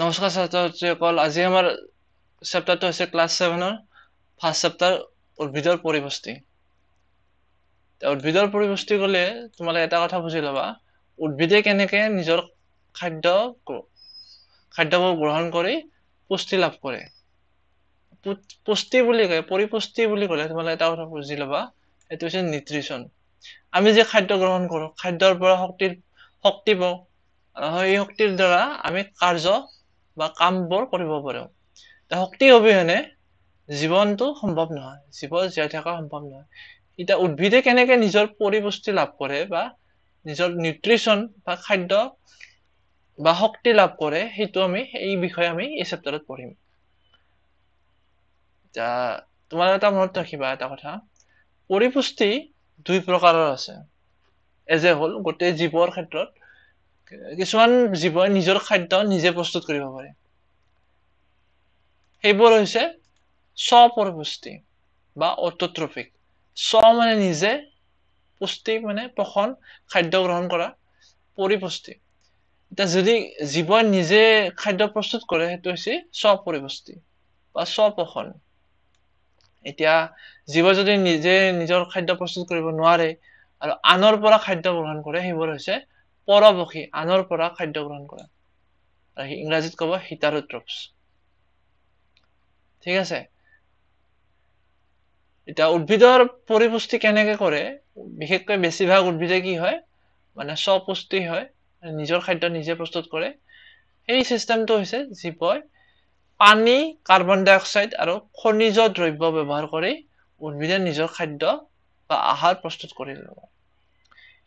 নমস্কাৰ ছাত্ৰীসকল আজি আমাৰ চেপ্টাৰটো হৈছে ক্লাছ ছেভেনৰ ফাৰ্ষ্ট চেপ্টাৰ উদ্ভিদৰ পৰিপুষ্টি উদ্ভিদৰ পৰিপুষ্টি ক'লে তোমালোকে এটা কথা বুজি ল'বা উদ্ভিদে কেনেকৈ নিজৰ খাদ্য খাদ্যবোৰ গ্ৰহণ কৰি পুষ্টি লাভ কৰে পুষ্টি বুলি কয় পৰিপুষ্টি বুলি ক'লে তোমালোকে এটা কথা বুজি ল'বা সেইটো হৈছে নিউট্ৰিশ্যন আমি যে খাদ্য গ্ৰহণ কৰোঁ খাদ্যৰ পৰা শক্তিৰ শক্তি পাওঁ সেই শক্তিৰ দ্বাৰা আমি কাৰ্য বা কামবোৰ কৰিব পাৰোঁ শক্তি অবিহনে জীৱনটো সম্ভৱ নহয় জীৱ জীয়াই থকা সম্ভৱ নহয় এতিয়া উদ্ভিদে কেনেকে নিজৰ পৰিপুষ্টি লাভ কৰে বা নিজৰ নিউট্ৰিশ্যন বা খাদ্য বা শক্তি লাভ কৰে সেইটো আমি এই বিষয়ে আমি এই চেপ্টাৰত পঢ়িম এতিয়া তোমাৰ এটা মনত ৰাখিবা এটা কথা পৰিপুষ্টি দুই প্ৰকাৰৰ আছে এজে হ'ল গোটেই জীৱৰ ক্ষেত্ৰত কিছুমান জীৱই নিজৰ খাদ্য নিজে প্ৰস্তুত কৰিব পাৰে সেইবোৰ হৈছে স্ব পৰপুষ্টি বা অট'ট্ৰফিক স্ব মানে নিজে পুষ্টি মানে পোষণ খাদ্য গ্ৰহণ কৰা পৰিপুষ্টি এতিয়া যদি জীৱই নিজে খাদ্য প্ৰস্তুত কৰে সেইটো হৈছে স্ব পৰিপুষ্টি বা স্ব পোষণ এতিয়া জীৱ যদি নিজে নিজৰ খাদ্য প্ৰস্তুত কৰিব নোৱাৰে আৰু আনৰ পৰা খাদ্য গ্ৰহণ কৰে সেইবোৰ হৈছে পৰভসী আনৰ পৰা খাদ্য গ্ৰহণ কৰা ইংৰাজীত ক'ব হিতাৰুট্ৰপছ ঠিক আছে এতিয়া উদ্ভিদৰ পৰিপুষ্টি কেনেকে কৰে বিশেষকৈ বেছিভাগ উদ্ভিদে কি হয় মানে স্বপুষ্টি হয় নিজৰ খাদ্য নিজে প্ৰস্তুত কৰে সেই চিষ্টেমটো হৈছে জীৱই পানী কাৰ্বন ডাই অক্সাইড আৰু খনিজ দ্ৰব্য ব্যৱহাৰ কৰি উদ্ভিদে নিজৰ খাদ্য বা আহাৰ প্ৰস্তুত কৰি ল'ব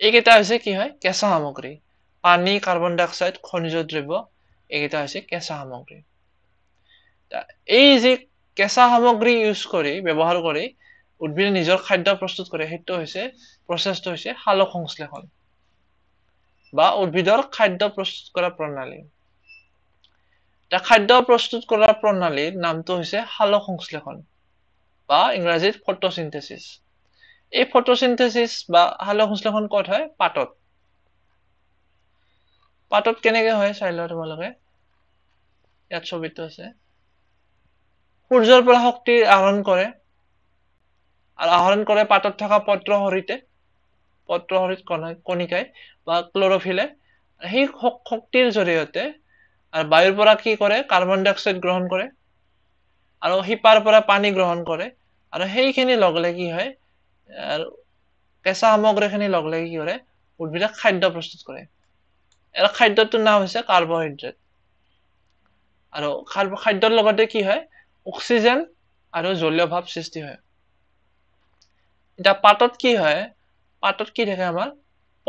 এইকেইটা হৈছে কি হয় কেঁচা সামগ্ৰী পানী কাৰ্বন ডাই অক্সাইড খনিজ দ্ৰব্য এইকেইটা হৈছে কেঁচা সামগ্ৰী এই যি কেঁচা সামগ্ৰী ইউজ কৰি ব্যৱহাৰ কৰি উদ্ভিদে নিজৰ খাদ্য প্ৰস্তুত কৰে সেইটো হৈছে প্ৰচেছটো হৈছে সালক সংশ্লেষণ বা উদ্ভিদৰ খাদ্য প্ৰস্তুত কৰা প্ৰণালী খাদ্য প্ৰস্তুত কৰা প্ৰণালীৰ নামটো হৈছে সালক সংশ্লেষণ বা ইংৰাজীত ফটোচিন্থেচিছ এই ফটোচিন্থেচিছ বা আলোকসংশ্লেষণ ক'ত হয় পাতত পাতত কেনেকে হয় চাই লোৱা তোমালোকে ইয়াত ছবিটো আছে সূৰ্যৰ পৰা শক্তি আহৰণ কৰে আৰু আহৰণ কৰে পাতত থকা পত্ৰ পত্ৰহৰিতে পত্ৰহৰিত কণিকাই বা ক্লৰফিলে সেই শক্তিৰ জৰিয়তে আৰু বায়ুৰ পৰা কি কৰে কাৰ্বন ডাই অক্সাইড গ্ৰহণ কৰে আৰু শিপাৰ পৰা পানী গ্ৰহণ কৰে আৰু সেইখিনি লগ লাগি হয় আৰু কেঁচা সামগ্ৰীখিনি লগ লাগি কি কৰে উদ্ভিদে খাদ্য প্ৰস্তুত কৰে আৰু খাদ্যটোৰ নাম হৈছে কাৰ্বহাইড্ৰেট আৰু কাৰ্ব খাদ্যৰ লগতে কি হয় অক্সিজেন আৰু জলীয় ভাৱ সৃষ্টি হয় এতিয়া পাতত কি হয় পাতত কি থাকে আমাৰ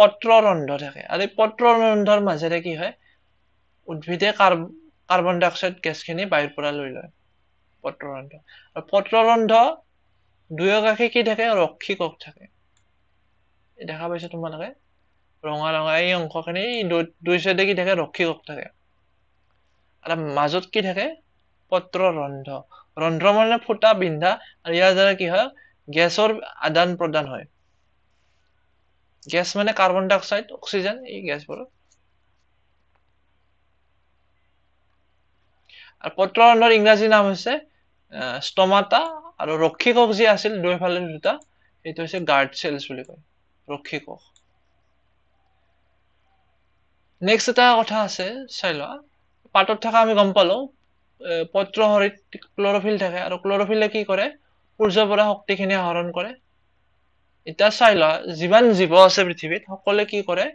পত্ৰ ৰন্ধ থাকে আৰু এই পত্ৰ ৰন্ধৰ মাজেৰে কি হয় উদ্ভিদে কাৰ্ব কাৰ্বন ডাই অক্সাইড গেছখিনি বায়ুৰ পৰা লৈ লয় পত্ৰ ৰন্ধ আৰু পত্ৰ ৰন্ধ দুয়োগৰাকী কি থাকে ৰক্ষিকক থাকে দেখা পাইছা তোমালোকে ৰঙা ৰঙা এই অংশখিনি দুই চাইডে কি থাকে ৰক্ষিকক থাকে আৰু মাজত কি থাকে পত্ৰ ৰন্ধ্ৰ ৰন্ধ্ৰ মানে ফুটা বিন্ধা আৰু ইয়াৰ দ্বাৰা কি হয় গেছৰ আদান প্ৰদান হয় গেছ মানে কাৰ্বন ডাই অক্সাইড অক্সিজেন এই গেছবোৰ আৰু পত্ৰ ৰন্ধৰ ইংৰাজী নাম হৈছে ষ্টমাটা আৰু ৰক্ষিকক যি আছিল দুয়োফালে দুটা সেইটো হৈছে গাৰ্ড চেলছ বুলি কয় ৰক্ষিকক নেক্সট এটা কথা আছে চাই লোৱা পাতত থকা আমি গম পালোঁ পত্ৰহৰিত ক্লৰফিল থাকে আৰু ক্লৰফিলে কি কৰে সূৰ্যৰ পৰা শক্তিখিনি আহৰণ কৰে এতিয়া চাই লোৱা যিমান জীৱ আছে পৃথিৱীত সকলোৱে কি কৰে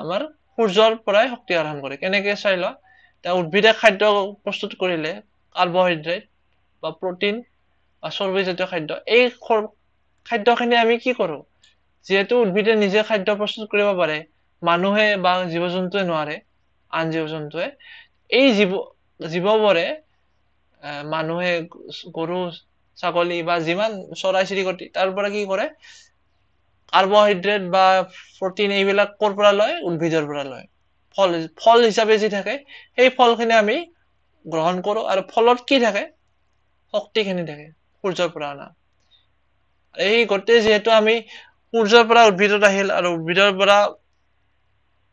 আমাৰ সূৰ্যৰ পৰাই শক্তি আহৰণ কৰে কেনেকে চাই লোৱা এতিয়া উদ্ভিদে খাদ্য প্ৰস্তুত কৰিলে কাৰ্বহাইড্ৰেট বা প্ৰটিন চৰ্বিজাতীয় খাদ্য এই খাদ্য খিনি আমি কি কৰো যিহেতু উদ্ভিদে নিজে খাদ্য প্ৰস্তুত কৰিব পাৰে মানুহে বা জীৱ জন্তুৱে নোৱাৰে আন জীৱ জন্তুৱে এই জীৱ বোৰে মানুহে গৰু ছাগলী বা যিমান চৰাই চিৰিকটি তাৰ পৰা কি কৰে কাৰ্বহাইড্ৰেট বা প্ৰটিন এইবিলাক ক'ৰ পৰা লয় উদ্ভিদৰ পৰা লয় ফল ফল হিচাপে যি থাকে সেই ফলখিনি আমি গ্ৰহণ কৰো আৰু ফলত কি থাকে শক্তিখিনি থাকে সূৰ্যৰ পৰা অনা এই গোটেই যিহেতু আমি সূৰ্যৰ পৰা উদ্ভিদত আহিল আৰু উদ্ভিদৰ পৰা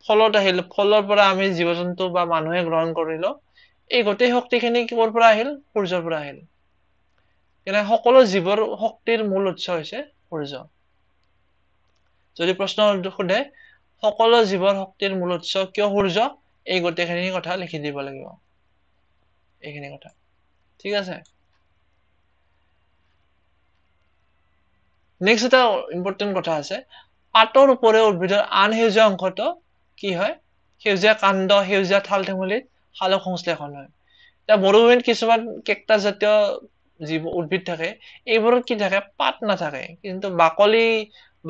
ফলত আহিল ফলৰ পৰা আমি জীৱ জন্তু বা মানুহে গ্ৰহণ কৰিলোঁ এই গোটেই শক্তিখিনি ক'ৰ পৰা আহিল সূৰ্যৰ পৰা আহিল কেনে সকলো জীৱৰ শক্তিৰ মূল উৎস হৈছে সূৰ্য যদি প্ৰশ্ন সোধে সকলো জীৱৰ শক্তিৰ মূল উৎস কিয় সূৰ্য এই গোটেইখিনি কথা লিখি দিব লাগিব এইখিনি কথা ঠিক আছে নেক্সট এটা ইম্পৰ্টেণ্ট কথা আছে পাতৰ ওপৰে উদ্ভিদৰ আন সেউজীয়া অংশটো কি হয় সেউজীয়া কাণ্ড সেউজীয়া ঠাল ঠেঙুলিত সালক সংশ্লেষণ হয় এতিয়া মৰুভূমিত কিছুমান কেকটা জাতীয় যিবোৰ উদ্ভিদ থাকে এইবোৰত কি থাকে পাত নাথাকে কিন্তু বাকলি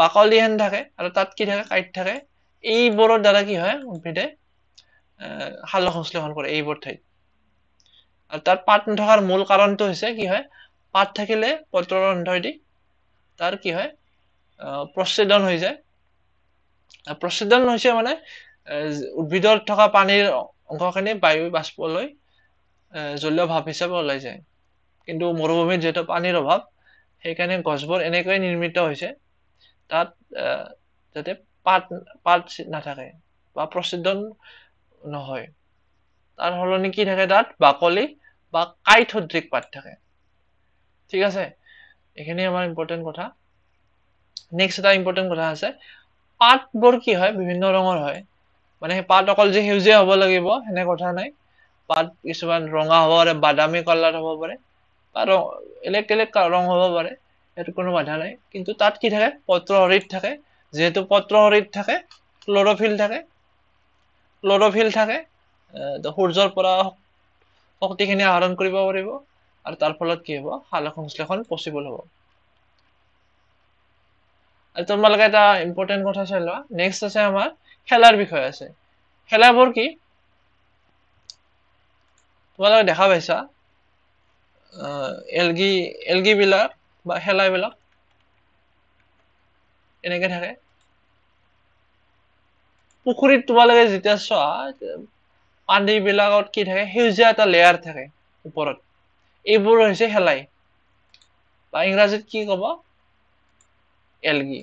বাকলিহেন থাকে আৰু তাত কি থাকে কাঁইট থাকে এইবোৰৰ দ্বাৰা কি হয় উদ্ভিদে এৰ সালক সংশ্লেষণ কৰে এইবোৰ ঠাইত আৰু তাত পাত নথকাৰ মূল কাৰণটো হৈছে কি হয় পাত থাকিলে পত্ৰৰ ৰন্ধয় তাৰ কি হয় প্ৰচ্ছেদন হৈ যায় প্ৰচ্ছেদন হৈছে মানে উদ্ভিদত থকা পানীৰ অংশখিনি বায়ু বাষ্পলৈ জলীয় ভাৱ হিচাপে ওলাই যায় কিন্তু মৰুভূমিত যিহেতু পানীৰ অভাৱ সেইকাৰণে গছবোৰ এনেকৈ নিৰ্মিত হৈছে তাত যাতে পাত পাত নাথাকে বা প্ৰচ্ছেদন নহয় তাৰ সলনি কি থাকে তাত বাকলি বা কাই পাত থাকে ঠিক আছে এইখিনি আমাৰ ইম্পৰ্টেণ্ট কথা নেক্সট এটা ইম্পৰ্টেণ্ট কথা আছে পাতবোৰ কি হয় বিভিন্ন ৰঙৰ হয় মানে পাত অকল যে সেউজীয়া হ'ব লাগিব সেনে কথা নাই পাত কিছুমান ৰঙা হ'ব পাৰে বাদামী কালাৰ হ'ব পাৰে বা ৰং বেলেগ বেলেগ ৰং হ'ব পাৰে সেইটো কোনো বাধা নাই কিন্তু তাত কি থাকে পত্ৰ হৰিত থাকে যিহেতু পত্ৰ হৰিত থাকে ক্ল'ৰফিল থাকে ক্ল'ৰফিল থাকে সূৰ্যৰ পৰা শক্তিখিনি আহৰণ কৰিব পাৰিব আৰু তাৰ ফলত কি হ'ব সালক সংশ্লেষণ পচিবল হ'ব আৰু তোমালোকে এটা ইম্পৰ্টেণ্ট কথা চাই লোৱা নেক্সট আছে আমাৰ খেলাৰ বিষয়ে আছে খেলাবোৰ কি তোমালোকে দেখা পাইছা এলগি এলগি বিলাক বা খেলাই বিলাক এনেকে থাকে পুখুৰীত তোমালোকে যেতিয়া চোৱা পানীবিলাকত কি থাকে সেউজীয়া এটা লেয়াৰ থাকে ওপৰত এইবোৰ হৈছে শেলাই বা ইংৰাজীত কি ক'ব এলগি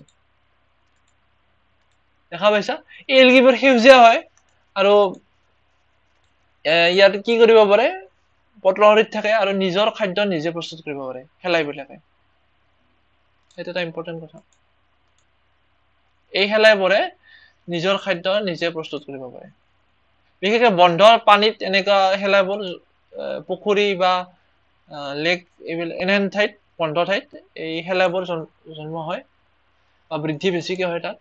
দেখা পাইছা এই এলগিবোৰ সেউজীয়া হয় আৰু ইয়াত কি কৰিব পাৰে পতলহৰিত থাকে আৰু নিজৰ খাদ্য নিজে প্ৰস্তুত কৰিব পাৰে শেলাই বিলাকে সেইটো এটা ইম্পৰ্টেণ্ট কথা এই শেলাই বোৰে নিজৰ খাদ্য নিজে প্ৰস্তুত কৰিব পাৰে বিশেষকৈ বন্ধ পানীত এনেকুৱা শেলাইবোৰ পুখুৰী বা লেক এইবিলাক এনেহেন ঠাইত বন্ধ ঠাইত এই শেলাবোৰ জন্ম হয় বা বৃদ্ধি বেছিকৈ হয় তাত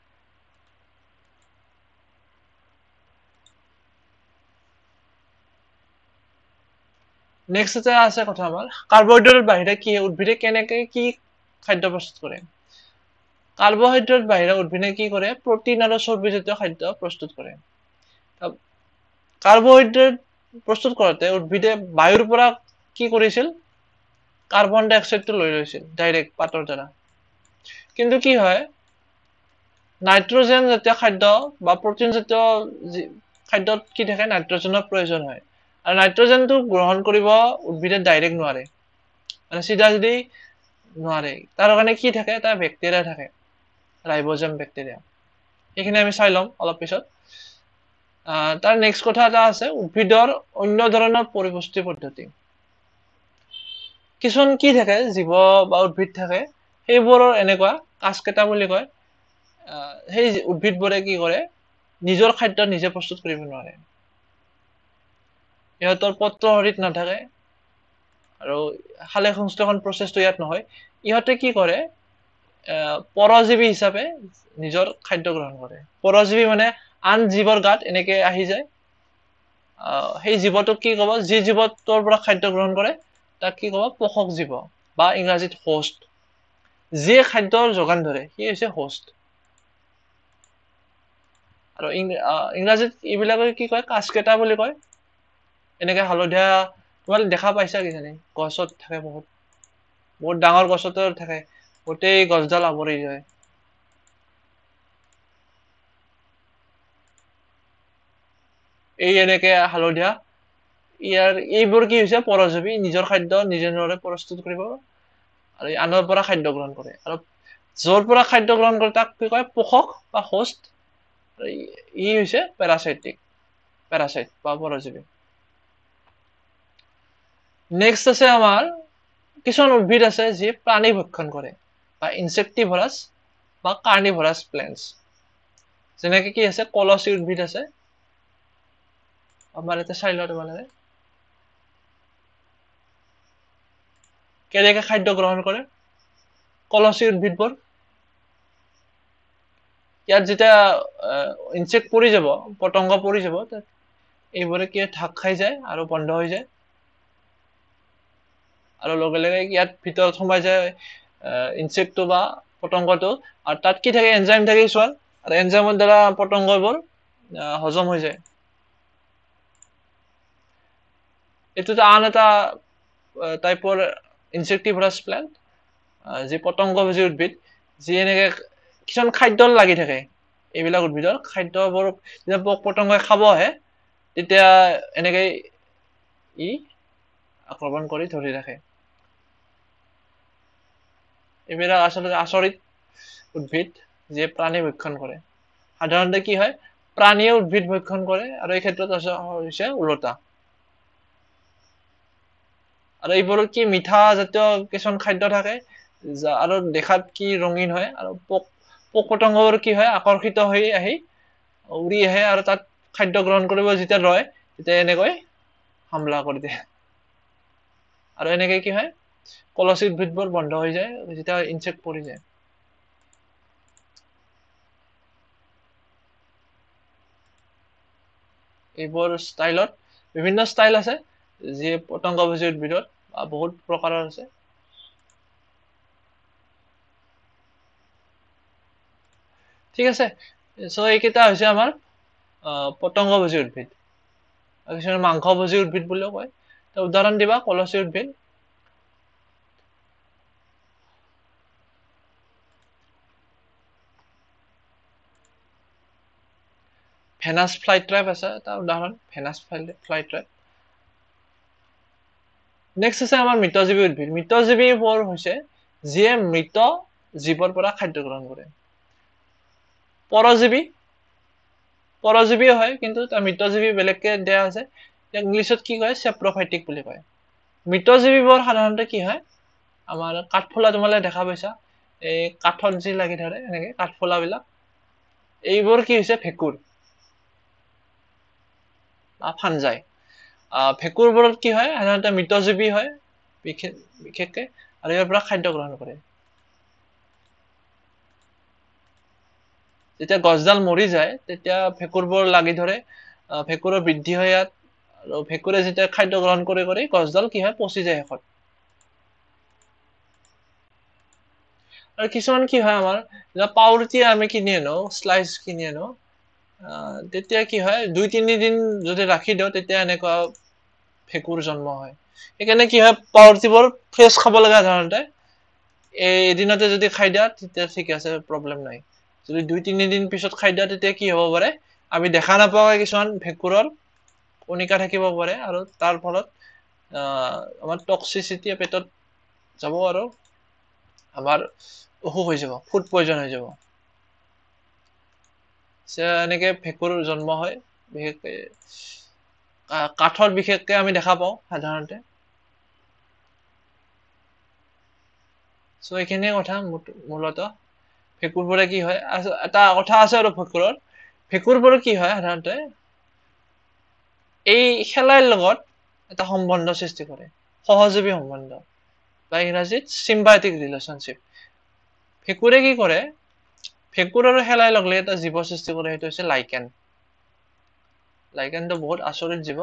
নেক্সট এটা আছে কথা আমাৰ কাৰ্বহাইড্ৰেট বাহিৰে কি উদ্ভিদে কেনেকে কি খাদ্য প্ৰস্তুত কৰে কাৰ্বহাইড্ৰেটৰ বাহিৰে উদ্ভিদে কি কৰে প্ৰটিন আৰু চৰ্বিজাতীয় খাদ্য প্ৰস্তুত কৰে কাৰ্বহাইড্ৰেট প্ৰস্তুত কৰোঁতে উদ্ভিদে বায়ুৰ পৰা কি কৰিছিল কাৰ্বন ডাই অক্সাইডটো লৈ লৈছিল ডাইৰেক্ট পাতৰ দ্বাৰা কিন্তু কি হয় নাইট্ৰজেন জাতীয় খাদ্য বা প্ৰটিন জাতীয় যি খাদ্যত কি থাকে নাইট্ৰজেনৰ প্ৰয়োজন হয় আৰু নাইট্ৰজেনটো গ্ৰহণ কৰিব উদ্ভিদে ডাইৰেক্ট নোৱাৰে মানে চিধা যদি নোৱাৰে তাৰ কাৰণে কি থাকে তাৰ বেক্টেৰিয়া থাকে ৰাইবজেম বেক্টেৰিয়া সেইখিনি আমি চাই ল'ম অলপ পিছত তাৰ নেক্সট কথা এটা আছে উদ্ভিদৰ অন্য ধৰণৰ পৰিপুষ্টি পদ্ধতি কিছুমান কি থাকে জীৱ বা উদ্ভিদ থাকে সেইবোৰৰ এনেকুৱা কাচ কেইটা বুলি কয় আহ সেই উদ্ভিদ বোৰে কি কৰে নিজৰ খাদ্য নিজে প্ৰস্তুত কৰিব নোৱাৰে ইহঁতৰ পত্ৰ হৰিত নাথাকে আৰু খালে সংস্থাপন প্ৰচেছটো ইয়াত নহয় ইহঁতে কি কৰে পৰজীৱী হিচাপে নিজৰ খাদ্য গ্ৰহণ কৰে পৰজীৱী মানে আন জীৱৰ গাত এনেকে আহি যায় আহ সেই জীৱটোক কি ক'ব যি জীৱটোৰ পৰা খাদ্য গ্ৰহণ কৰে তাক কি কব পোষক জীৱ বা ইংৰাজীত হোষ্ট যিয়ে খাদ্যৰ যোগান ধৰে সি হৈছে হোষ্ট আৰু ইংৰাজীত এইবিলাকে কি কয় কাচকেটা বুলি কয় এনেকে হালধীয়া তোমালোকে দেখা পাইছা কিজানি গছত থাকে বহুত বহুত ডাঙৰ গছতে থাকে গোটেই গছডাল আৱৰি যায় এই এনেকে হালধীয়া ইয়াৰ এইবোৰ কি হৈছে পৰজীৱী নিজৰ খাদ্য নিজে নিজৰে প্ৰস্তুত কৰিব আৰু আনৰ পৰা খাদ্য গ্ৰহণ কৰে আৰু য'ৰ পৰা খাদ্য গ্ৰহণ কৰে তাক কি কয় পোষক বা হোষ্ট ই হৈছে পেৰাচাইটিক পেৰাচাইট বা পৰজীৱী নেক্সট আছে আমাৰ কিছুমান উদ্ভিদ আছে যি প্ৰাণী ভক্ষণ কৰে বা ইনচেপ্টিভৰাছ বা কাৰ্ণিভৰাছ প্লেণ্টছ যেনেকে কি আছে কলচী উদ্ভিদ আছে আমাৰ ইয়াতে চাই লওঁ তোমালোকে কেনেকে খাদ্য গ্ৰহণ কৰে কলচী উদ্ভিদবোৰ ইয়াত যেতিয়া ইনচেক্ট পৰি যাব পতংগ পৰি যাব এইবোৰে কি ঢাক খাই যায় আৰু বন্ধ হৈ যায় আৰু লগে লগে ইয়াত ভিতৰত সোমাই যায় ইনচেক্টটো বা পতংগটো আৰু তাত কি থাকে এনজাইম থাকে চোৱা আৰু এনজাইমৰ দ্বাৰা পতংগবোৰ হজম হৈ যায় এইটোতো আন এটা টাইপৰ ইনচেক্টিভৰাছ প্লেণ্ট যি পতংগ পতংগভোজী উদ্ভিদ যি এনেকে কিছুমান খাদ্য লাগি থাকে এইবিলাক উদ্ভিদৰ খাদ্যবোৰ যেতিয়া পোক পতংগই খাব আহে তেতিয়া এনেকে ই আক্ৰমণ কৰি ধৰি ৰাখে এইবিলাক আচলতে আচৰিত উদ্ভিদ যিয়ে প্ৰাণী ভক্ষণ কৰে সাধাৰণতে কি হয় প্ৰাণীয়ে উদ্ভিদ ভক্ষণ কৰে আৰু এই ক্ষেত্ৰত হৈছে ওলোটা আৰু এইবোৰত কি মিঠা জাতীয় কিছুমান খাদ্য থাকে আৰু দেখাত কি ৰঙীন হয় আৰু পোক পোক পতংগবোৰ কি হয় আকৰ্ষিত হৈ আহি উৰি আহে আৰু তাত খাদ্য গ্ৰহণ কৰিব যেতিয়া ৰয় তেতিয়া এনেকৈ হামলা কৰি দিয়ে আৰু এনেকৈ কি হয় কলচ উদ্ভিদবোৰ বন্ধ হৈ যায় যেতিয়া ইনচেক্ট পৰি যায় এইবোৰ ষ্টাইলত বিভিন্ন ষ্টাইল আছে যিয়ে পতংগভোজী উদ্ভিদত বহুত প্ৰকাৰৰ আছে ঠিক আছে চ' এইকেইটা হৈছে আমাৰ পতংগভোজী উদ্ভিদ কিছুমানে মাংসভোজী উদ্ভিদ বুলিও কয় তো উদাহৰণ দিবা কলচী উদ্ভিদ ফেনাছ ফ্লাইট ট্ৰাইপ আছে এটা উদাহৰণ ফেনাছ ফ্লাইট ট্ৰাইপ নেক্সট আছে আমাৰ মৃতজীৱী উদ্ভিদ মৃতজীৱীবোৰ হৈছে যিয়ে মৃত জীৱৰ পৰা খাদ্য গ্ৰহণ কৰে পৰজীৱী পৰজীৱী হয় কিন্তু তাৰ মৃতজীৱী বেলেগকে দিয়া আছে ইংলিছত কি কয় চেপ্ৰফাইটিক বুলি কয় মৃতজীৱীবোৰ সাধাৰণতে কি হয় আমাৰ কাঠফলা তোমালে দেখা পাইছা এই কাঠত যি লাগি ধৰে এনেকে কাঠফলাবিলাক এইবোৰ কি হৈছে ভেঁকুৰ বা ফাঞ্জাই আহ ভেঁকুৰবোৰত কি হয় সাধাৰণতে মৃতজীৱী হয় বিশেষকে আৰু ইয়াৰ পৰা খাদ্য গ্ৰহণ কৰে যেতিয়া গছডাল মৰি যায় তেতিয়া ভেঁকুৰবোৰ লাগি ধৰে ভেঁকুৰৰ বৃদ্ধি হয় ইয়াত আৰু ভেঁকুৰে যেতিয়া খাদ্য গ্ৰহণ কৰি কৰি গছডাল কি হয় পচি যায় শেষত আৰু কিছুমান কি হয় আমাৰ পাউৰুটি আমি কিনি আনো শ্লাইচ কিনি আনো আহ তেতিয়া কি হয় দুই তিনিদিন যদি ৰাখি দিওঁ তেতিয়া এনেকুৱা ভেঁকুৰ জন্ম হয় সেইকাৰণে কি হয় পাৱাৰ্টিবোৰ ফ্ৰেছ খাব লাগে সাধাৰণতে এই এদিনতে যদি খাই দিয়া তেতিয়া ঠিকে আছে প্ৰব্লেম নাই যদি দুই তিনিদিন পিছত খাই দিয়া তেতিয়া কি হ'ব পাৰে আমি দেখা নাপাওঁ কিছুমান ভেঁকুৰৰ কণিকা থাকিব পাৰে আৰু তাৰ ফলত আমাৰ টক্সিচিটি পেটত যাব আৰু আমাৰ অসুখ হৈ যাব ফুড পইজন হৈ যাব এনেকে ভেঁকুৰ জন্ম হয় বিশেষকে কাঠৰ বিশেষকে আমি দেখা পাওঁ সাধাৰণতে চ' এইখিনিয়ে কথা মূলত ভেঁকুৰবোৰে কি হয় এটা কথা আছে আৰু ভেঁকুৰৰ ভেঁকুৰবোৰে কি হয় সাধাৰণতে এই খেলাৰ লগত এটা সম্বন্ধ সৃষ্টি কৰে সহযোগী সম্বন্ধ বা ইংৰাজীত চিম্বায়টিক ৰিলেশ্যনশ্বিপ ভেঁকুৰে কি কৰে ভেঁকুৰ আৰু খেলাৰ লগলে এটা জীৱ সৃষ্টি কৰে সেইটো হৈছে লাইকেন লাইকেনটো বহুত আচৰিত জীৱ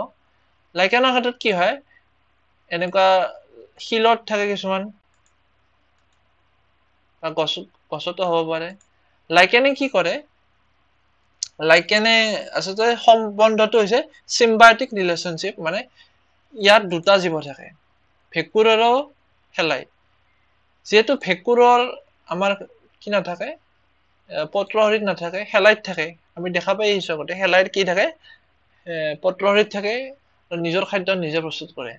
লাইকেনৰ ক্ষেত্ৰত কি হয় এনেকুৱা শিলত থাকে কিছুমান বা গছ গছতো হ'ব পাৰে লাইকেনে কি কৰে লাইকেনে আচলতে সম্বন্ধটো হৈছে চিম্বায়টিক ৰিলেশ্যনশ্বিপ মানে ইয়াত দুটা জীৱ থাকে ভেঁকুৰ আৰু শেলাই যিহেতু ভেঁকুৰৰ আমাৰ কি নাথাকে পত্ৰ পত্ৰহৰিত নাথাকে শেলাইত থাকে আমি দেখা পাই আহিছোঁ আগতে শেলাইত কি থাকে পটলৰিত থাকে নিজৰ খাদ্য নিজে প্ৰস্তুত কৰে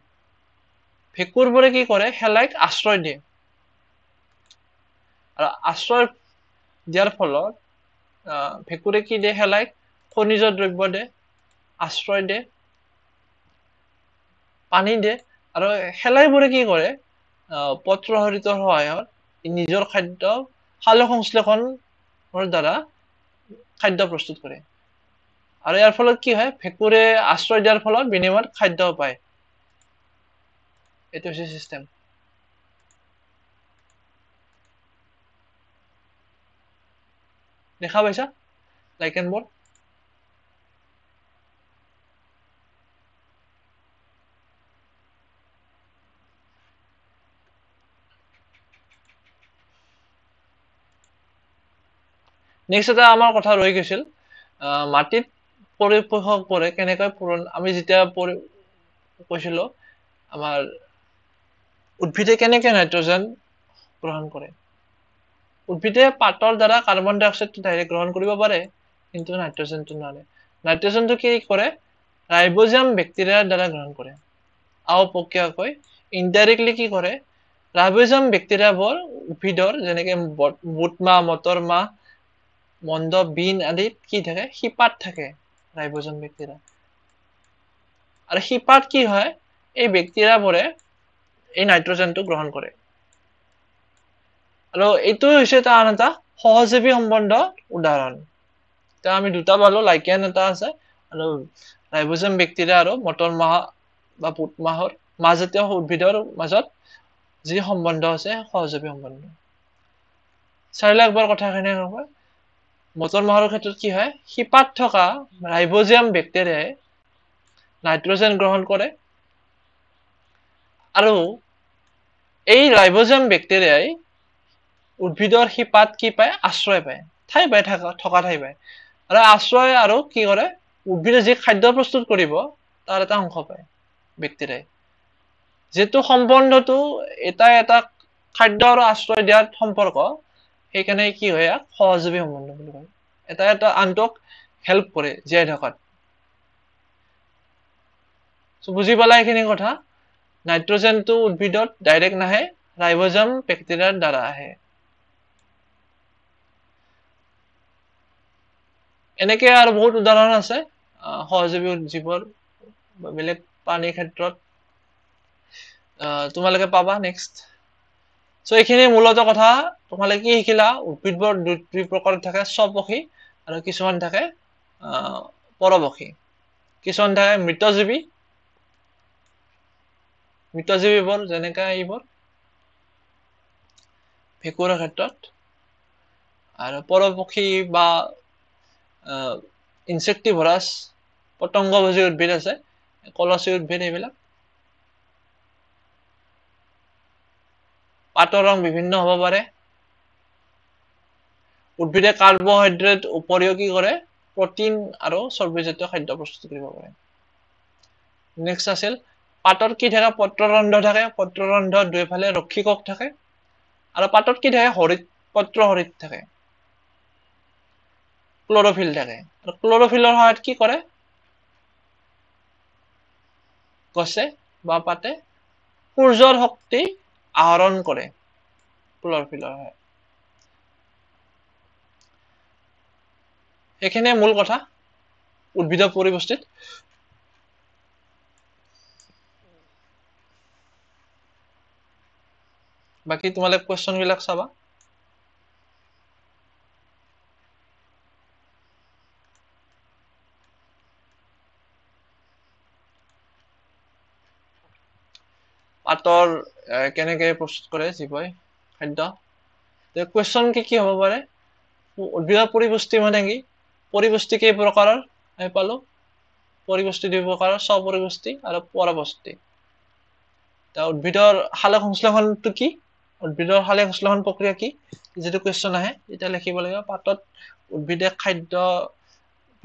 ভেকুৰবোৰে কি কৰে শেলাইক আশ্ৰয় দিয়ে আৰু আশ্ৰয় দিয়াৰ ফলত ভেকুৰে কি দিয়ে শেলাইক খনিজ দ্ৰব্য দিয়ে আশ্ৰয় দিয়ে পানী দিয়ে আৰু শেলাইবোৰে কি কৰে পত্ৰ পত্ৰহৰিতৰ সহায়ত নিজৰ খাদ্য সংশ্লেষণৰ দ্বাৰা খাদ্য প্ৰস্তুত কৰে আৰু ইয়াৰ ফলত কি হয় ভেকুৰে আশ্ৰয় দিয়াৰ ফলত বিনিময়ত খাদ্য পায় এইটো হৈছে চিষ্টেম দেখা পাইছা লাইক এন বৰ্ড নেক্সট এটা আমাৰ কথা ৰৈ গৈছিল মাটিত পৰিপোষক পৰে কেনেকৈ পূৰণ আমি যেতিয়া কৈছিলোঁ আমাৰ উদ্ভিদে কেনেকৈ নাইট্ৰজেন গ্ৰহণ কৰে উদ্ভিদে পাতৰ দ্বাৰা কাৰ্বন ডাই অক্সাইডটো ডাইৰেক্ট গ্ৰহণ কৰিব পাৰে কিন্তু নাইট্ৰজেনটো নোৱাৰে নাইট্ৰজেনটো কি কৰে ৰাইব'জাম বেক্টেৰিয়াৰ দ্বাৰা গ্ৰহণ কৰে আৰু প্ৰক্ৰিয়াকৈ ইনডাইৰেক্টলি কি কৰে ৰাইব'জাম বেক্টেৰিয়াবোৰ উদ্ভিদৰ মাহ মটৰ মাহ মণ্ড বিন আদিত কি থাকে শিপাত থাকে ৰাইবজন ব্যক্তিৰা আৰু শিপাত কি হয় এই ব্যক্তিৰাবোৰে এই নাইট্ৰজেনটো গ্ৰহণ কৰে আৰু এইটো হৈছে তাৰ আন এটা সহজীৱী সম্বন্ধৰ উদাহৰণ এতিয়া আমি দুটা পালো লাইকিয়ান এটা আছে আৰু ৰাইবজন বেক্টেৰিয়া আৰু মটৰ মাহ বা পুত মাহৰ মাহজাতীয় উদ্ভিদৰ মাজত যি সম্বন্ধ আছে সহজীৱী সম্বন্ধ চাৰিলে একবাৰ কথাখিনি নকয় মজল মাহৰ ক্ষেত্ৰত কি হয় শিপাত থকা ৰাইব'জিয়াম বেক্টেৰিয়াই নাইট্ৰজেন গ্ৰহণ কৰে আৰু এই ৰাইব'জিয়াম বেক্টেৰিয়াই উদ্ভিদৰ শিপাত কি পায় আশ্ৰয় পায় ঠাই পায় থকা থকা ঠাই পায় আৰু আশ্ৰয় আৰু কি কৰে উদ্ভিদে যি খাদ্য প্ৰস্তুত কৰিব তাৰ এটা অংশ পায় বেক্টেৰিয়াই যিটো সম্বন্ধটো এটা এটা খাদ্য আৰু আশ্ৰয় দিয়াৰ সম্পৰ্ক সেইকাৰণে কি হয় ইয়াক সহযোগী সম্বন্ধ বুলি কয় এটা এটা আনটোক হেল্প কৰে জীয়াই থকাত বুজি পালা এইখিনি কথা নাইট্ৰজেনটো উদ্ভিদত ডাইৰেক্ট নাহে ৰাইভজাম বেক্টেৰিয়াৰ দ্বাৰা আহে এনেকে আৰু বহুত উদাহৰণ আছে সহযোগী জীৱৰ বেলেগ প্ৰাণীৰ ক্ষেত্ৰত আহ তোমালোকে পাবা নেক্সট সো এইখিনি মূলত কথা তোমালে কি শিকিলা উদ্ভিদবোৰ দুই প্ৰকাৰত থাকে স্বপক্ষী আৰু কিছুমান থাকে পৰপক্ষী কিছুমান থাকে মৃতজীৱী মৃতজীৱী মৃতজীৱীবোৰ যেনেকৈ এইবোৰ ভেকুৰৰ ক্ষেত্ৰত আৰু পৰপক্ষী বা ইনচেক্টিভৰাছ পতংগ পতংগভোজী উদ্ভিদ আছে কলচী উদ্ভিদ এইবিলাক পাতৰ ৰং বিভিন্ন হ'ব পাৰে উদ্ভিদে কাৰ্বহাইড্ৰেট উপৰিও কি কৰে প্ৰটিন আৰু চৰ্বিজাতীয় খাদ্য প্ৰস্তুত কৰিব পাৰে নেক্সট আছিল পাতত কি থাকে পত্ৰৰন্ধ থাকে পত্ৰৰন্ধ দুয়োফালে ৰক্ষীকক থাকে আৰু পাতত কি থাকে হৰিত পত্ৰ হৰিত থাকে ক্লৰফিল থাকে আৰু ক্লৰফিলৰ সহায়ত কি কৰে গছে বা পাতে সূৰ্যৰ শক্তি আহৰণ কৰে ক্লোৰোফিলৰ হয় এখানে মূল কথা উদ্ভিদেৰ পৰিবেষ্টিত বাকী তোমালে কোয়েশ্চন বিলাক চাবা ভাতৰ কেনেকে প্ৰস্তুত কৰে জীৱই খাদ্য কুৱেশ্যন কি কি হ'ব পাৰে উদ্ভিদৰ পৰিপুষ্টি মানে কি পৰিপুষ্টি কেই প্ৰকাৰৰ আমি পালোঁ পৰিপুষ্টি দুই প্ৰকাৰৰ স্বপৰিপুষ্টি আৰু পৰাপুষ্টি উদ্ভিদৰ সালে সংশ্লেষণটো কি উদ্ভিদৰ সালে সংশ্লেষণ প্ৰক্ৰিয়া কি যিটো কুৱেশ্যন আহে এতিয়া লিখিব লাগিব পাতত উদ্ভিদে খাদ্য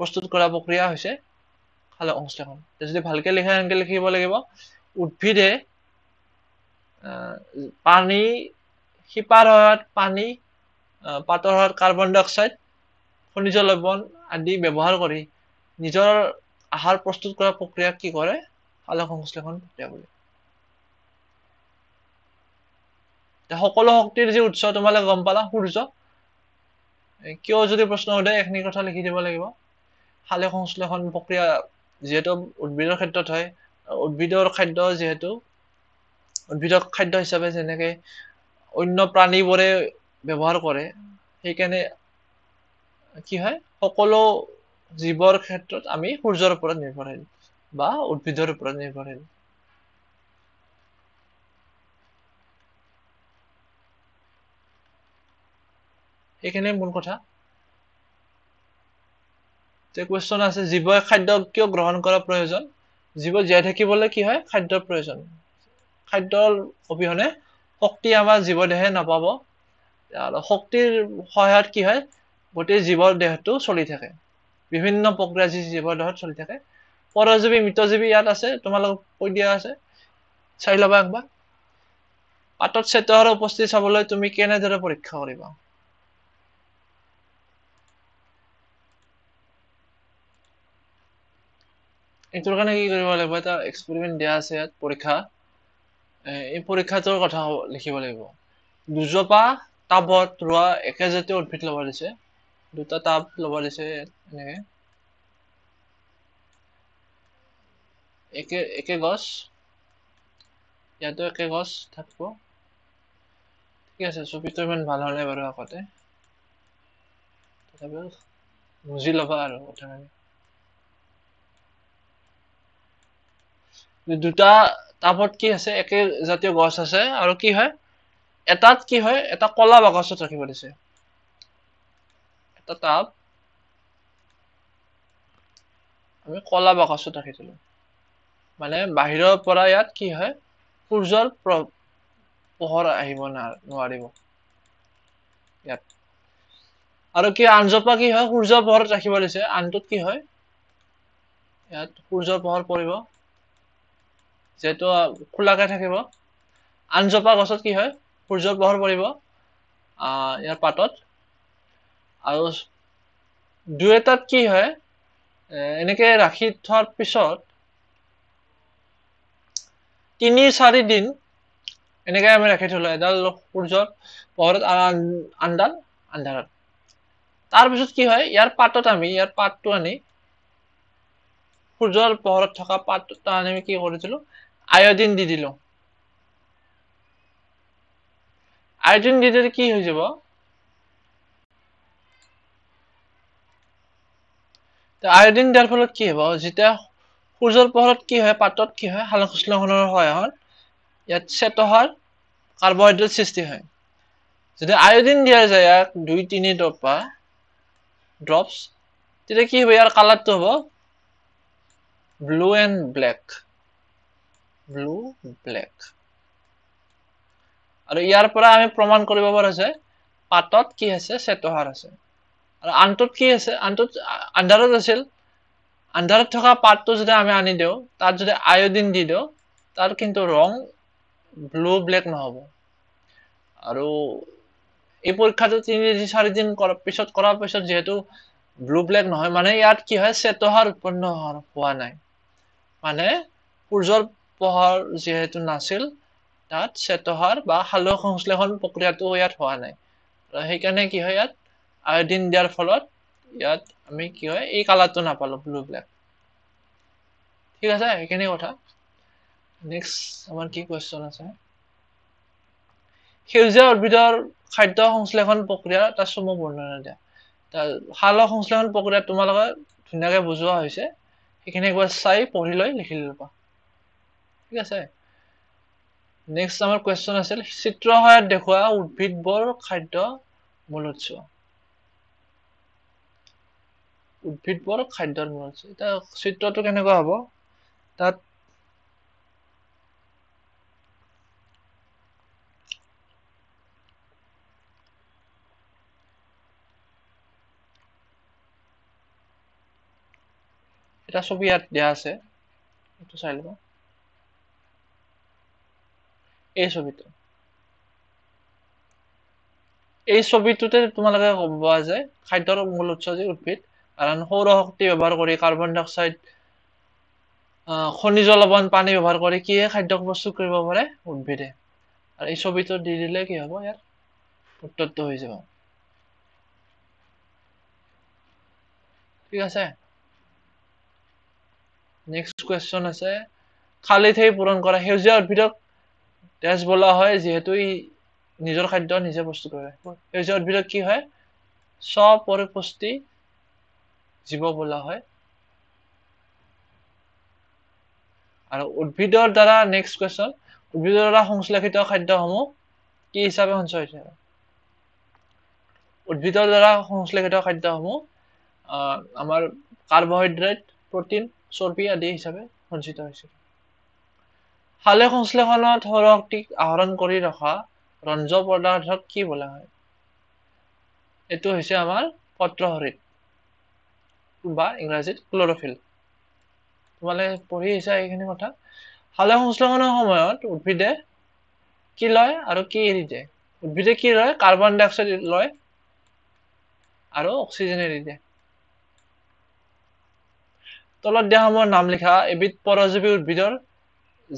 প্ৰস্তুত কৰা প্ৰক্ৰিয়া হৈছে সালে সংশ্লেষণ যদি ভালকে লিখে সেনেকৈ লিখিব লাগিব উদ্ভিদে পানী শিপাৰ হয়ত পানী পাতৰ হয়ত কাৰ্বন ডাই অক্সাইড খনিজ লৱণ আদি ব্যৱহাৰ কৰি নিজৰ আহাৰ প্ৰস্তুত কৰা প্ৰক্ৰিয়াক কি কৰে আলোক সংশ্লেষণ প্ৰক্ৰিয়া বুলি সকলো শক্তিৰ যি উৎস তোমালোকে গম পালা সূৰ্য কিয় যদি প্ৰশ্ন সোধে এইখিনি কথা লিখি দিব লাগিব সালে সংশ্লেষণ প্ৰক্ৰিয়া যিহেতু উদ্ভিদৰ ক্ষেত্ৰত হয় উদ্ভিদৰ খাদ্য যিহেতু উদ্ভিদক খাদ্য হিচাপে যেনেকে অন্য প্ৰাণীবোৰে ব্যৱহাৰ কৰে সেইকাৰণে কি হয় সকলো জীৱৰ ক্ষেত্ৰত আমি সূৰ্যৰ ওপৰত নিৰ্ভৰশীল বা উদ্ভিদৰ ওপৰত নিৰ্ভৰশীল সেইখিনি মূল কথা কুৱেশ্যন আছে জীৱই খাদ্য কিয় গ্ৰহণ কৰা প্ৰয়োজন জীৱ জীয়াই থাকিবলৈ কি হয় খাদ্যৰ প্ৰয়োজন খাদ্য অবিহনে শক্তি আমাৰ জীৱ দেহে নাপাব আৰু শক্তিৰ সহায়ত কি হয় গোটেই জীৱদেহটো চলি থাকে বিভিন্ন প্ৰক্ৰিয়া যি জীৱদেহত চলি থাকে পৰজীৱী মৃতজীৱী ইয়াত আছে তোমালোক কৈ দিয়া আছে চাই ল'বা একবাৰ পাতত চেতৰ উপস্থিতি চাবলৈ তুমি কেনেদৰে পৰীক্ষা কৰিবা এইটোৰ কাৰণে কি কৰিব লাগিব এটা এক্সপেৰিমেণ্ট দিয়া আছে ইয়াত পৰীক্ষা এই পৰীক্ষাটোৰ কথা লিখিব লাগিব দুজোপা টাবত ৰোৱা একেজাতীয় উদ্ভিদ ল'ব দিছে দুটা টাব ল'ব দিছে এনেকে একে একে গছ ইয়াতো একে গছ থাকিব ঠিক আছে ছবিটো ইমান ভাল হলে বাৰু আগতে তথাপিও বুজি ল'বা আৰু কথা দুটা টাবত কি আছে একে জাতীয় গছ আছে আৰু কি হয় এটাত কি হয় এটা কলা বাকচত ৰাখিব দিছে এটা টাব আমি কলা বাকচত ৰাখিছিলোঁ মানে বাহিৰৰ পৰা ইয়াত কি হয় সূৰ্যৰ পোহৰ আহিব নোৱাৰিব ইয়াত আৰু কি আনজোপা কি হয় সূৰ্যৰ পোহৰত ৰাখিব দিছে আনটোত কি হয় ইয়াত সূৰ্যৰ পোহৰ পৰিব যিহেতু খোলাকৈ থাকিব আনজোপা গছত কি হয় সূৰ্যৰ পোহৰ পৰিব আহ ইয়াৰ পাতত আৰু দুই এটাত কি হয় এনেকে ৰাখি থোৱাৰ পিছত তিনি চাৰি দিন এনেকে আমি ৰাখি থলো এডাল সূৰ্যৰ পোহৰত আনডাল আন্ধাৰত তাৰ পিছত কি হয় ইয়াৰ পাতত আমি ইয়াৰ পাতটো আনি সূৰ্যৰ পোহৰত থকা পাতটো আনি আমি কি কৰিছিলোঁ আয়োডিন দি দিলো আয়োডিন দি দিলে কি হৈ যাব তো আয়োডিন দিয়াৰ ফলত কি হ'ব যেতিয়া সূৰ্যৰ পোহৰত কি হয় পাতত কি হয় সালসংশ্লেষণৰ হয় হ'ল ইয়াত চেতহৰ কাৰ্বহাইড্ৰেট সৃষ্টি হয় যদি আয়োডিন দিয়া যায় ইয়াক দুই তিনি ড্ৰপ বা ড্ৰপছ তেতিয়া কি হ'ব ইয়াৰ কালাৰটো হ'ব blue and black blue black আৰু ইয়াৰ পৰা আমি প্ৰমাণ কৰিব পাৰোঁ যে পাতত কি আছে চেতহাৰ আছে আৰু আনটোত কি আছে আনটোত আন্ধাৰত আছিল আন্ধাৰত থকা পাতটো যদি আমি আনি দিওঁ তাত যদি আয়োডিন দি দিওঁ তাৰ কিন্তু ৰং ব্লু ব্লেক নহ'ব আৰু এই পৰীক্ষাটো তিনিদিন চাৰিদিন কৰাৰ পিছত কৰাৰ পিছত যিহেতু ব্লু ব্লেক নহয় মানে ইয়াত কি হয় চেতহাৰ উৎপন্ন হোৱা নাই মানে সূৰ্যৰ পোহৰ যিহেতু নাছিল তাত চেতহাৰ বা সালোক সংশ্লেষণ প্ৰক্ৰিয়াটো ইয়াত হোৱা নাই আৰু সেইকাৰণে কি হয় ইয়াত আয়ডিন দিয়াৰ ফলত ইয়াত আমি কি হয় এই কালাৰটো নাপালো ব্লু ব্লেক ঠিক আছে সেইখিনি কথা নেক্সট আমাৰ কি কুৱেশ্যন আছে সেউজীয়া উদ্ভিদৰ খাদ্য সংশ্লেষণ প্ৰক্ৰিয়া তাত চমু বৰ্ণনা দিয়া তাৰ সংশ্লেষণ প্ৰক্ৰিয়া তোমালোকে ধুনীয়াকে বুজোৱা হৈছে সেইখিনি চাই পঢ়ি লৈ লিখি ল'বা ঠিক আছে নেক্সট আমাৰ কুৱেশ্যন আছিল চিত্ৰসায়ত দেখুওৱা উদ্ভিদবোৰ খাদ্য মূল উৎস উদ্ভিদবোৰ খাদ্যৰ মূল উৎস এতিয়া চিত্ৰটো কেনেকুৱা হ'ব তাত এটা ছবি ইয়াত দিয়া আছে এইটো চাই ল'বা এইছ অবিটো এই ছবিটোতে তোমালোকে গম পোৱা যায় খাদ্যৰ মূল উৎস যে উদ্ভিদ কাৰণ সৌৰ শক্তি ব্যৱহাৰ কৰি কাৰ্বন ডাই অক্সাইড খনিজ লৱণ পানী ব্যৱহাৰ কৰি কিয়ে খাদ্য প্ৰস্তুত কৰিব পাৰে উদ্ভিদে আৰু এই ছবিটো দি দিলে কি হ'ব ইয়াৰ উত্তৰটো হৈ যাব ঠিক আছে নেক্সট কুৱেশ্যন আছে খালী ঠাই পূৰণ কৰা সেউজীয়া উদ্ভিদক তেজ বলা হয় যিহেতু ই নিজৰ খাদ্য নিজে প্ৰস্তুত কৰে সেউজীয়া উদ্ভিদত কি হয় স্বপৰিপুষ্টি জীৱ বলা হয় আৰু উদ্ভিদৰ দ্বাৰা নেক্সট কুৱেশ্যন উদ্ভিদৰ দ্বাৰা সংশ্লেষিত খাদ্যসমূহ কি হিচাপে সঞ্চয় হৈছে উদ্ভিদৰ দ্বাৰা সংশ্লেষিত খাদ্যসমূহ আমাৰ কাৰ্বহাইড্ৰেট প্ৰটিন চৰ্বি আদি হিচাপে সঞ্চিত হৈছিল সালে সংশ্লেষণত সৌৰশক্তিক আহৰণ কৰি ৰখা ৰঞ্জ পদাৰ্থক কি বোলা হয় এইটো হৈছে আমাৰ পত্ৰহৰিত বা ইংৰাজীত ক্লৰফিল তোমালে পঢ়ি আহিছা এইখিনি কথা সালে সংশ্লেষণৰ সময়ত উদ্ভিদে কি লয় আৰু কি এৰি দিয়ে উদ্ভিদে কি লয় কাৰ্বন ডাই অক্সাইড লয় আৰু অক্সিজেন এৰি দিয়ে তলত দিয়া সময়ৰ নাম লিখা এবিধ পৰজীৱী উদ্ভিদৰ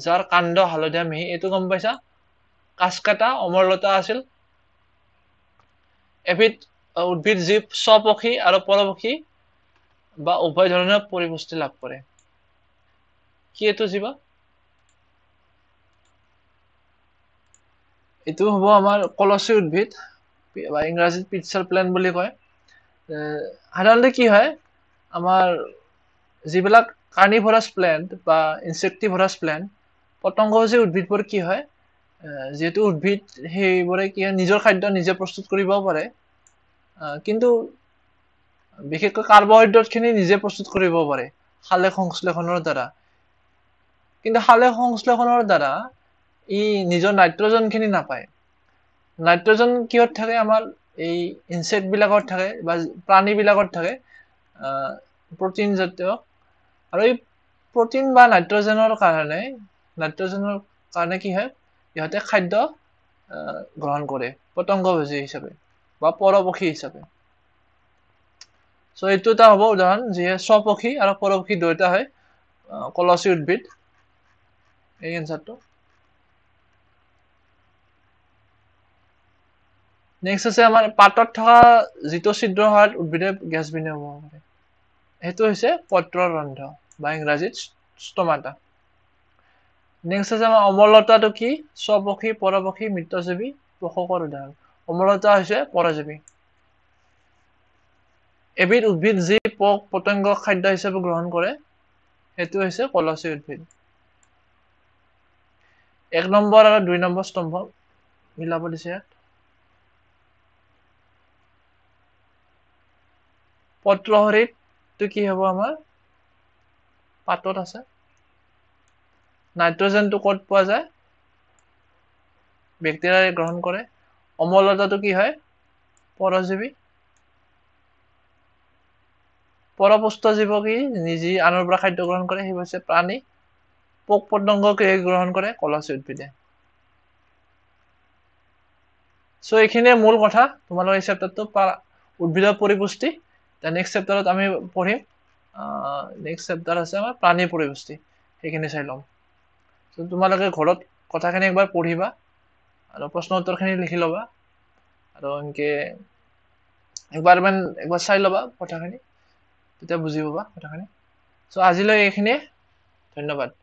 যাৰ কাণ্ড হালধীয়া মিহি এইটো গম পাইছা কাঁচকেটা অমৰলতা আছিল এবিধ উদ্ভিদ যি স্বপক্ষী আৰু পৰপক্ষী বা উভয় ধৰণৰ পৰিপুষ্টি লাভ কৰে কি এইটো জীৱ এইটো হ'ব আমাৰ কলচী উদ্ভিদ বা ইংৰাজীত পিটচাৰ প্লেন বুলি কয় সাধাৰণতে কি হয় আমাৰ যিবিলাক কাৰ্ণিভৰাছ প্লেণ্ট বা ইনচেক্টিভৰাছ প্লেণ্ট পতংগ যে উদ্ভিদবোৰ কি হয় যিহেতু উদ্ভিদ সেইবোৰে কি হয় নিজৰ খাদ্য নিজে প্ৰস্তুত কৰিব পাৰে কিন্তু বিশেষকৈ কাৰ্বহাইড্ৰেট খিনি নিজে প্ৰস্তুত কৰিব পাৰে সালে সংশ্লেষণৰ দ্বাৰা কিন্তু সালে সংশ্লেষণৰ দ্বাৰা ই নিজৰ নাইট্ৰজেন খিনি নাপায় নাইট্ৰজেন কিহত থাকে আমাৰ এই ইনচেক্টবিলাকত থাকে বা প্ৰাণীবিলাকত থাকে প্ৰটিন জাতীয় আৰু এই প্ৰটিন বা নাইট্ৰজেনৰ কাৰণে নাইট্ৰজেনৰ কাৰণে কি হয় ইহঁতে খাদ্য গ্ৰহণ কৰে পতংগভোজী হিচাপে বা পৰপক্ষী হিচাপে চ' এইটো এটা হ'ব উদাহৰণ যিয়ে স্বপক্ষী আৰু পৰপক্ষী দুয়োটা হয় কলচী উদ্ভিদ এই এনচাৰটো নেক্সট হৈছে আমাৰ পাতত থকা যিটো ছিদ্ৰ হোৱাত উদ্ভিদে গেছ বিনিময় কৰে সেইটো হৈছে পত্ৰৰন্ধ্ৰ বা ইংৰাজীত ষ্টমাটা নেক্সট আছে আমাৰ অমলতাটো কি স্বপক্ষী পৰপক্ষী মৃত্যজীৱী পোষকৰ উদাহৰণ অমলতা হৈছে পৰজীৱী এবিধ উদ্ভিদ যি পোক পতংগ খাদ্য হিচাপে গ্ৰহণ কৰে সেইটো হৈছে কলচী উদ্ভিদ এক নম্বৰ আৰু দুই নম্বৰ স্তম্ভ মিলাব দিছে ইয়াত পত্ৰহৰিত কি হ'ব আমাৰ পাতত আছে নাইট্ৰজেনটো ক'ত পোৱা যায় বেক্টেৰিয়াই গ্ৰহণ কৰে অমলতাটো কি হয় পৰজীৱী পৰপুষ্ট জীৱ কি নিজে আনৰ পৰা খাদ্য গ্ৰহণ কৰে সেই হৈছে প্ৰাণী পোক পতংগ কি গ্ৰহণ কৰে কলচী উদ্ভিদে চ' এইখিনিয়ে মূল কথা তোমালোকৰ এই চেপ্টাৰটো উদ্ভিদৰ পৰিপুষ্টি নেক্সট চেপ্টাৰত আমি পঢ়িম নেক্সট চেপ্টাৰ আছে আমাৰ প্ৰাণীৰ পৰিপুষ্টি সেইখিনি চাই ল'ম তোমালোকে ঘৰত কথাখিনি একবাৰ পঢ়িবা আৰু প্ৰশ্ন উত্তৰখিনি লিখি ল'বা আৰু এনেকে একবাৰ মানে একবাৰ চাই ল'বা কথাখিনি তেতিয়া বুজি পাবা কথাখিনি চ' আজিলৈ এইখিনিয়ে ধন্যবাদ